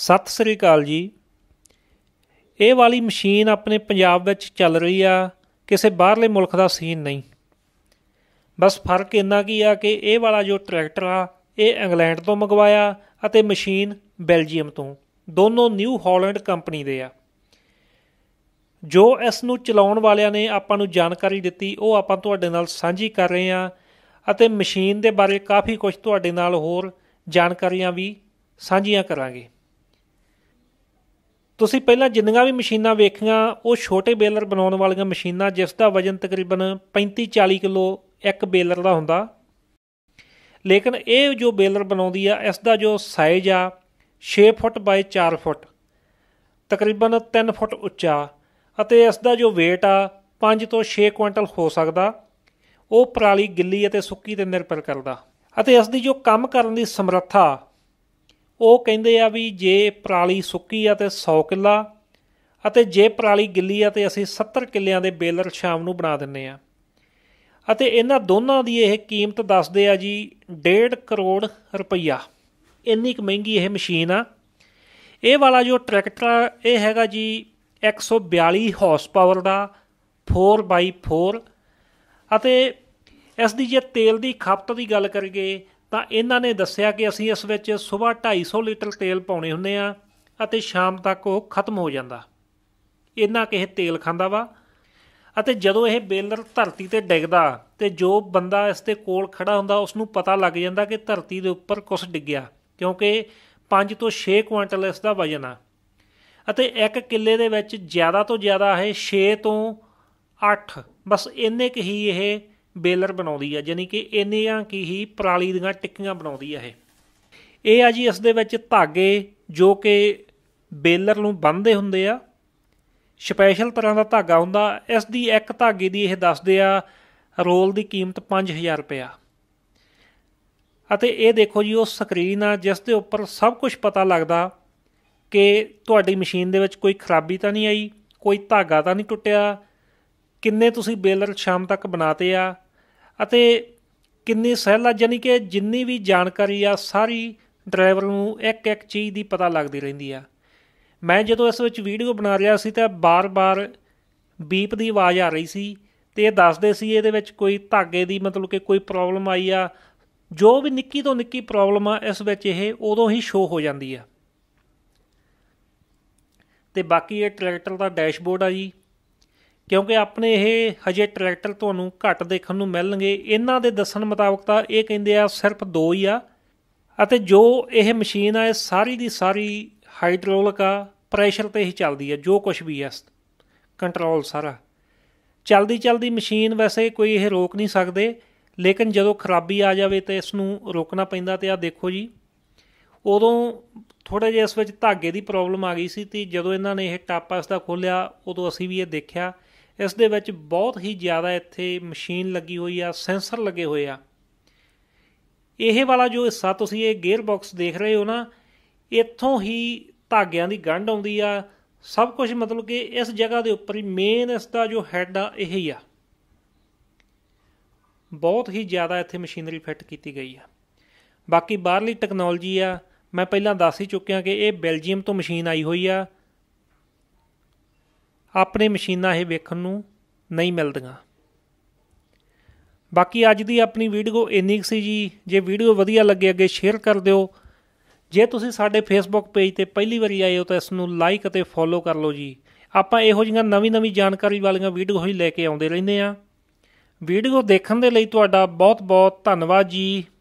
ਸਤਿ ਸ੍ਰੀ ਅਕਾਲ ਜੀ ਇਹ ਵਾਲੀ ਮਸ਼ੀਨ ਆਪਣੇ ਪੰਜਾਬ ਵਿੱਚ ਚੱਲ ਰਹੀ ਆ ਕਿਸੇ ਬਾਹਰਲੇ ਮੁਲਕ ਦਾ ਸੀਨ ਨਹੀਂ ਬਸ ਫਰਕ ਇੰਨਾ ਕੀ ਆ ਕਿ ਇਹ ਵਾਲਾ ਜੋ ਟਰੈਕਟਰ ਆ ਇਹ ਇੰਗਲੈਂਡ ਤੋਂ ਮੰਗਵਾਇਆ ਅਤੇ ਮਸ਼ੀਨ ਬੈਲਜੀਅਮ ਤੋਂ ਦੋਨੋਂ ਨਿਊ ਹਾਲੈਂਡ ਕੰਪਨੀ ਦੇ ਆ ਜੋ ਇਸ ਨੂੰ ਚਲਾਉਣ ਵਾਲਿਆਂ ਨੇ ਆਪਾਂ ਨੂੰ ਜਾਣਕਾਰੀ ਦਿੱਤੀ ਉਹ ਆਪਾਂ ਤੁਹਾਡੇ ਨਾਲ ਸਾਂਝੀ ਕਰ ਰਹੇ ਆ ਅਤੇ ਮਸ਼ੀਨ ਦੇ ਬਾਰੇ ਕਾਫੀ ਕੁਝ ਤੁਹਾਡੇ ਨਾਲ ਹੋਰ ਜਾਣਕਾਰੀਆਂ ਵੀ ਸਾਂਝੀਆਂ ਕਰਾਂਗੇ ਤੁਸੀਂ ਪਹਿਲਾਂ ਜਿੰਨੀਆਂ ਵੀ ਮਸ਼ੀਨਾਂ ਵੇਖੀਆਂ ਉਹ ਛੋਟੇ ਬੇਲਰ ਬਣਾਉਣ ਵਾਲੀਆਂ ਮਸ਼ੀਨਾਂ ਜਿਸ ਦਾ ਵਜ਼ਨ ਤਕਰੀਬਨ 35-40 ਕਿਲੋ ਇੱਕ ਬੇਲਰ ਦਾ ਹੁੰਦਾ ਲੇਕਿਨ ਇਹ ਜੋ ਬੇਲਰ ਬਣਾਉਂਦੀ ਆ ਇਸ ਦਾ ਜੋ ਸਾਈਜ਼ ਆ 6 ਫੁੱਟ ਬਾਈ 4 ਫੁੱਟ ਤਕਰੀਬਨ 3 ਫੁੱਟ ਉੱਚਾ ਅਤੇ ਇਸ ਦਾ ਜੋ weight ਆ 5 ਤੋਂ 6 ਕੁਇੰਟਲ ਹੋ ਸਕਦਾ ਉਹ ਪਰਾਲੀ ਗਿੱਲੀ ਅਤੇ ਸੁੱਕੀ ਤੇ ਨਿਰਭਰ ਕਰਦਾ ਅਤੇ ਇਸ ਦੀ ਜੋ ਕੰਮ ਕਰਨ ਦੀ ਸਮਰੱਥਾ ਉਹ ਕਹਿੰਦੇ ਆ ਵੀ ਜੇ ਪਰਾਲੀ ਸੁੱਕੀ ਆ ਤੇ 100 ਕਿੱਲਾ ਅਤੇ ਜੇ ਪਰਾਲੀ ਗਿੱਲੀ ਆ ਤੇ ਅਸੀਂ 70 ਕਿੱਲਿਆਂ ਦੇ ਬੇਲਰ ਸ਼ਾਮ ਨੂੰ ਬਣਾ ਦਿੰਨੇ ਆ ਅਤੇ ਇਹਨਾਂ ਦੋਨਾਂ ਦੀ ਇਹ ਕੀਮਤ ਦੱਸਦੇ ਆ ਜੀ 1.5 ਕਰੋੜ ਰੁਪਈਆ ਇੰਨੀ ਕੁ ਮਹਿੰਗੀ ਇਹ ਮਸ਼ੀਨ ਆ ਇਹ ਵਾਲਾ ਜੋ ਟਰੈਕਟਰ ਇਹ ਹੈਗਾ ਜੀ 142 ਹਾਰਸ ਪਾਵਰ ਦਾ 4x4 ਅਤੇ ਇਸ ਦੀ ਜੇ ਤੇਲ ਦੀ ਖਪਤ ਦੀ ਗੱਲ ਕਰੀਏ ਤਾਂ ਇਹਨਾਂ ਨੇ ਦੱਸਿਆ ਕਿ ਅਸੀਂ ਇਸ ਵਿੱਚ ਸਵੇਰ 250 ਲੀਟਰ ਤੇਲ ਪਾਉਣੇ ਹੁੰਦੇ ਆ ਅਤੇ ਸ਼ਾਮ ਤੱਕ ਉਹ ਖਤਮ ਹੋ ਜਾਂਦਾ ਇਹਨਾਂ ਕਿ ਇਹ ਤੇਲ ਖਾਂਦਾ ਵਾ ਅਤੇ ਜਦੋਂ ਇਹ ਬੇਲਰ ਧਰਤੀ ਤੇ ਡਿੱਗਦਾ ਤੇ ਜੋ ਬੰਦਾ ਇਸ ਦੇ ਕੋਲ ਖੜਾ ਹੁੰਦਾ ਉਸ ਨੂੰ ਪਤਾ ਲੱਗ ਜਾਂਦਾ ਕਿ ਧਰਤੀ ਦੇ ਉੱਪਰ ਕੁਝ ਡਿੱਗਿਆ ਕਿਉਂਕਿ 5 ਤੋਂ 6 ਕੁਇੰਟਲ ਇਸ ਦਾ ਵਜਨ ਆ ਅਤੇ ਇੱਕ ਕਿੱਲੇ ਦੇ ਵਿੱਚ ਜ਼ਿਆਦਾ ਤੋਂ ਜ਼ਿਆਦਾ ਇਹ 6 ਤੋਂ 8 ਬਸ ਇੰਨੇ ਕੁ ਹੀ ਇਹ ਬੇਲਰ ਬਣਾਉਂਦੀ ਆ ਯਾਨੀ ਕਿ ਇੰਨੀਆਂ ਕੀ ਹੀ ਪਰਾਲੀ ਦੀਆਂ ਟਿੱਕੀਆਂ ਬਣਾਉਂਦੀ ਆ ਇਹ ਇਹ ਆ ਜੀ ਇਸ ਦੇ ਵਿੱਚ ਧਾਗੇ ਜੋ ਕਿ ਬੇਲਰ ਨੂੰ ਬੰਨਦੇ ਹੁੰਦੇ ਆ ਸਪੈਸ਼ਲ ਤਰ੍ਹਾਂ ਦਾ ਧਾਗਾ ਹੁੰਦਾ ਇਸ ਦੀ ਇੱਕ ਧਾਗੇ ਦੀ ਇਹ ਦੱਸਦੇ ਆ ਰੋਲ ਦੀ ਕੀਮਤ 5000 ਰੁਪਇਆ ਅਤੇ ਇਹ ਦੇਖੋ ਜੀ ਉਹ ਸਕਰੀਨ ਆ ਜਿਸ ਦੇ ਉੱਪਰ ਸਭ ਕੁਝ ਪਤਾ ਲੱਗਦਾ ਕਿ ਤੁਹਾਡੀ ਮਸ਼ੀਨ ਦੇ ਵਿੱਚ ਕੋਈ ਖਰਾਬੀ ਤਾਂ ਨਹੀਂ ਆਈ ਕੋਈ ਧਾਗਾ ਤਾਂ ਨਹੀਂ ਟੁੱਟਿਆ ਕਿੰਨੇ ਤੁਸੀਂ ਬੇਲਰ ਸ਼ਾਮ ਤੱਕ ਬਣਾਤੇ ਆ ਅਤੇ ਕਿੰਨੀ ਸਹਿਲਾ ਜਾਨੀ ਕਿ ਜਿੰਨੀ ਵੀ ਜਾਣਕਾਰੀ ਆ ਸਾਰੀ ਡਰਾਈਵਰ ਨੂੰ ਇੱਕ ਇੱਕ ਚੀਜ਼ ਦੀ ਪਤਾ ਲੱਗਦੀ ਰਹਿੰਦੀ ਆ ਮੈਂ ਜਦੋਂ ਇਸ ਵਿੱਚ ਵੀਡੀਓ ਬਣਾ ਰਿਹਾ ਸੀ ਤਾਂ ਬਾਰ-ਬਾਰ ਬੀਪ ਦੀ ਆਵਾਜ਼ ਆ ਰਹੀ ਸੀ ਤੇ ਇਹ ਦੱਸਦੇ ਸੀ ਇਹਦੇ ਵਿੱਚ ਕੋਈ ਧਾਗੇ ਦੀ ਮਤਲਬ ਕਿ ਕੋਈ ਪ੍ਰੋਬਲਮ ਆਈ ਆ ਜੋ ਵੀ ਨਿੱਕੀ ਤੋਂ ਨਿੱਕੀ ਪ੍ਰੋਬਲਮ ਆ ਇਸ ਵਿੱਚ ਇਹ ਉਦੋਂ ਹੀ ਸ਼ੋ ਹੋ ਜਾਂਦੀ ਆ ਤੇ ਬਾਕੀ ਇਹ ਟਰੈਕਟਰ ਦਾ ਡੈਸ਼ਬੋਰਡ ਆ ਜੀ ਕਿਉਂਕਿ ਆਪਣੇ ਇਹ ਹਜੇ ਟਰੈਕਟਰ ਤੁਹਾਨੂੰ ਘੱਟ ਦੇਖਣ ਨੂੰ ਮਿਲਣਗੇ ਇਹਨਾਂ ਦੇ ਦੱਸਣ ਮੁਤਾਬਕ ਤਾਂ ਇਹ ਕਹਿੰਦੇ ਆ ਸਿਰਫ ਦੋ ਹੀ ਆ ਅਤੇ ਜੋ ਇਹ ਮਸ਼ੀਨ ਆ ਇਹ ਸਾਰੀ ਦੀ ਸਾਰੀ ਹਾਈਡਰੋਲਿਕ ਆ ਪ੍ਰੈਸ਼ਰ ਤੇ ਹੀ ਚੱਲਦੀ ਆ ਜੋ ਕੁਝ ਵੀ ਆ ਕੰਟਰੋਲ ਸਾਰਾ ਚਲਦੀ ਚਲਦੀ ਮਸ਼ੀਨ ਵੈਸੇ ਕੋਈ ਇਹ ਰੋਕ ਨਹੀਂ ਸਕਦੇ ਲੇਕਿਨ ਜਦੋਂ ਖਰਾਬੀ ਆ ਜਾਵੇ ਤੇ ਇਸ ਨੂੰ ਰੋਕਣਾ ਪੈਂਦਾ ਤੇ ਆ ਦੇਖੋ ਜੀ ਉਦੋਂ ਥੋੜਾ ਜਿਹਾ ਇਸ ਵਿੱਚ ਧਾਗੇ ਦੀ ਪ੍ਰੋਬਲਮ ਆ ਗਈ ਸੀ ਤੇ ਜਦੋਂ ਇਹਨਾਂ ਨੇ ਇਹ ਟਾਪਾਸ ਦਾ ਖੋਲਿਆ ਉਦੋਂ ਅਸੀਂ ਵੀ ਇਹ ਦੇਖਿਆ ਇਸ ਦੇ ਵਿੱਚ ਬਹੁਤ ਹੀ ਜ਼ਿਆਦਾ ਇੱਥੇ ਮਸ਼ੀਨ ਲੱਗੀ ਹੋਈ ਆ ਸੈਂਸਰ ਲੱਗੇ ਹੋਏ ਆ ਇਹ ਵਾਲਾ ਜੋ ਹਿੱਸਾ ਤੁਸੀਂ ਇਹ ਗੇਅਰ ਬਾਕਸ ਦੇਖ ਰਹੇ ਹੋ ਨਾ ਇੱਥੋਂ ਹੀ ਧਾਗਿਆਂ ਦੀ ਗੰਢ ਆਉਂਦੀ ਆ ਸਭ ਕੁਝ ਮਤਲਬ ਕਿ ਇਸ ਜਗ੍ਹਾ ਦੇ ਉੱਪਰ ਹੀ ਮੇਨ ਇਸ ਦਾ ਜੋ ਹੈੱਡ ਆ ਇਹ ਹੀ ਆ ਬਹੁਤ ਹੀ ਜ਼ਿਆਦਾ ਇੱਥੇ ਮਸ਼ੀਨਰੀ ਫਿੱਟ ਕੀਤੀ ਗਈ ਆ ਬਾਕੀ ਬਾਹਰਲੀ ਟੈਕਨੋਲੋਜੀ ਆ ਮੈਂ ਪਹਿਲਾਂ ਦੱਸ ਹੀ ਚੁੱਕਿਆ ਕਿ ਇਹ ਬੈਲਜੀਅਮ ਤੋਂ ਮਸ਼ੀਨ ਆਈ ਹੋਈ ਆ ਆਪਣੇ ਮਸ਼ੀਨਾਂ ਇਹ ਵੇਖਣ ਨੂੰ ਨਹੀਂ ਮਿਲਦੀਆਂ ਬਾਕੀ ਅੱਜ ਦੀ ਆਪਣੀ ਵੀਡੀਓ ਇੰਨੀ ਸੀ ਜੀ ਜੇ ਵੀਡੀਓ ਵਧੀਆ ਲੱਗੇ ਅੱਗੇ ਸ਼ੇਅਰ ਕਰ ਦਿਓ ਜੇ ਤੁਸੀਂ ਸਾਡੇ ਫੇਸਬੁੱਕ ਪੇਜ ਤੇ ਪਹਿਲੀ ਵਾਰੀ ਆਏ ਹੋ ਤਾਂ ਇਸ ਨੂੰ ਲਾਈਕ ਅਤੇ ਫੋਲੋ ਕਰ ਲਓ ਜੀ ਆਪਾਂ ਇਹੋ ਜਿਹੀਆਂ ਨਵੀਂ-ਨਵੀਂ ਜਾਣਕਾਰੀ ਵਾਲੀਆਂ ਵੀਡੀਓ ਹੀ ਲੈ ਕੇ ਆਉਂਦੇ ਰਹਿੰਦੇ ਆ ਵੀਡੀਓ ਦੇਖਣ ਦੇ ਲਈ ਤੁਹਾਡਾ ਬਹੁਤ-ਬਹੁਤ ਧੰਨਵਾਦ ਜੀ